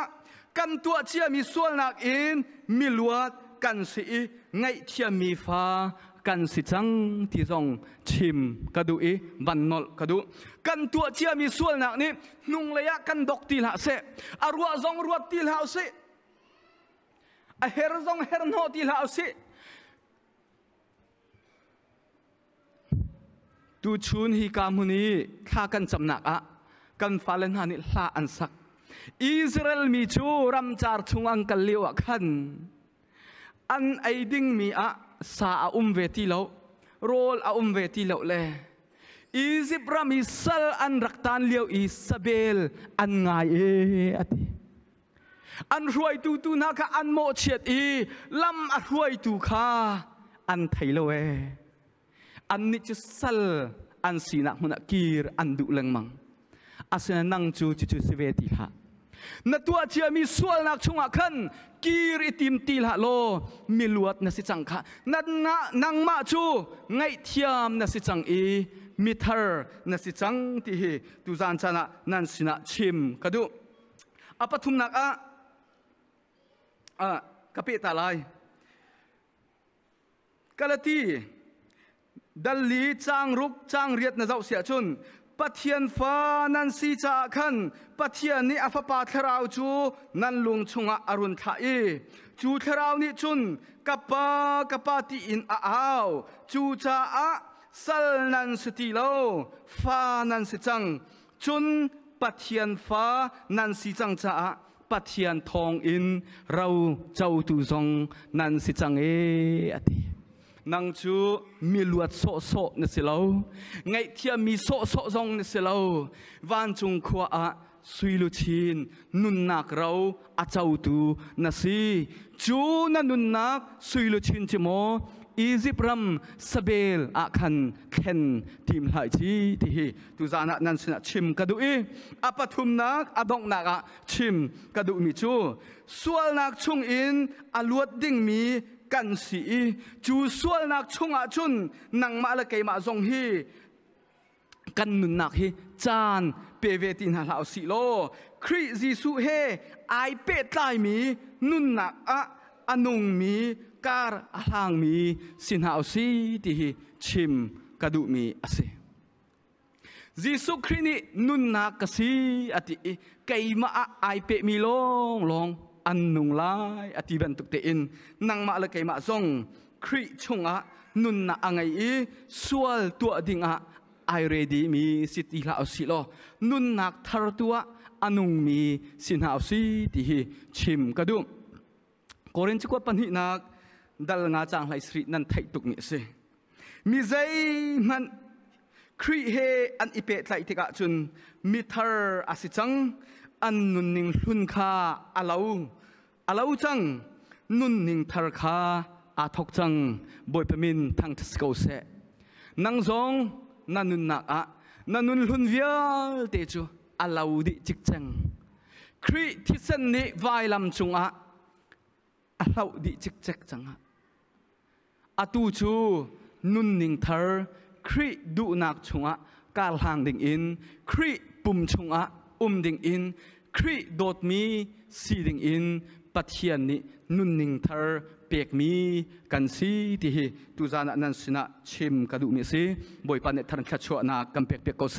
กันตัวเชียมีส่วนนักอินมิลวดกันสีไงเชียมีฟ้ากันสิจังที่องชิมกระดูอีวันนอลกระดูกันตัวเชียมีส่วนหนักนี้นุ่งเลยะกันดอกตีหาเสอารัวจงรัวตีหาเสอาเฮรจงเฮรนอตีหาเสดูชุนฮิกามุนีข้ากันจำหนักอะกันฟาเลนฮานิลาอันสักอิสราเอลมีชูรำจารทุงอังกัลเลียวขันอันไอดิ้งมีอะสาอุ้มเวทีเล้โรลอุ้มเวทีเลาเลยอีซิบรามิสลอันรักตานเลียวอีสเบลอันงายเออติอันรวยตูตูนัคอันโมเชียตอีลำอันรวยตูคาอันไทยเลวอันนิจสัลอันสีนักมุนักกีรอันดุลังมังอาศัยนังจูจูจูสเวติฮะ natua chiami sual nak chunga khan kir itim til ha lo miluat na si chang kha na nang ma chu ngai thiam na si chang i mithar na si chang ti hi tu zan chana nan sina chim kadu apathum nak a a kapi ta lai kalati dalli chang ruk chang riat na jau sia chun ปะเทียนฟ้านั่นสีจากขันปะเทียนนี้อภปาทราวจูนั่นลุงชงอรุณทัยจูทราวนี้จุนกับปากับปาติอินอาวจูจ้าสัลนั่นสติโลฟ้านั่นสิจังจุนปะเทียนฟ้านั่นสีจังจ้าปะเทียนทองอินเราเจ้าตูจงนั่นสิจังเออนังจูมีลวดโซโซนี่สิเลาไงเทียมีโซโซจงนี่สิเลาวันจุงขวาสุยลุชินนุนนักเราอาเจ้าตูนั่นสิจูนันนุนนักสุยลุชินจิโมอีจิปรัมสเบลอาคันเคนทีมไหลจีที่ตุจานะนั้นสนะชิมกระดูอีอปทุมนักอดองนักชิมกระดูมีจูส่วนนักชุงอินอลวดดิ่งมีกันสีจูสวนักชงอาชุนนังมาละเกมาจงฮีกันนุนนักฮีจานเปเวตินาลาสิโลคริจีสุเฮไอเปตไลมีนุนนักอะอนุงมีการอลางมีสินหาวสีที่ชิมกระดูมีอาศัย j ิ s u s c น r น s t น i nun na kasi มาไอเปมีล ay p อันนุงลายอธิบันตุกเตินนังมาเลัยมาซงครีชงอะนุนนะอังไงอีสวลตัวดิงอะไอเรดีมีสิทธิลาอสิโลนุนนักทารตัวอันนุงมีสินหาอสิที่ชิมกระดุมกกรินจิกวปันหินักดัลงาจางไหลสรินันไทตุกนิเสมีใจมันครีเฮอันอิเปตไลติกาจุนมิทาร์อสิจังอันนุนนิงลุนคาอาลาวอาลาจังนุ่นนิงทารคาอาทกจังบอยพมินทังทสกเซนังซองนันนุนนักอะนันนุนลุนเวียลเตจูอาลาวดิจิกจังครีทิสันนิวายลำจุงอะอาลาวดิจิกจักจังอะอาตูจูนุ่นนิงทารครีดูนักจุงอะกาลหางดิงอินครีปุ่มจุงอะอุ้มดิงอินครีโดดมีสีดิงอินปัจเจียนนี้นุ่นนิ่งทาร์เปียกมีกันซีที่ตุจานันสินะชิมกระดูกนี้สบ่อยปันเนตันขัดชัวนากำเปียกเปียกกาเซ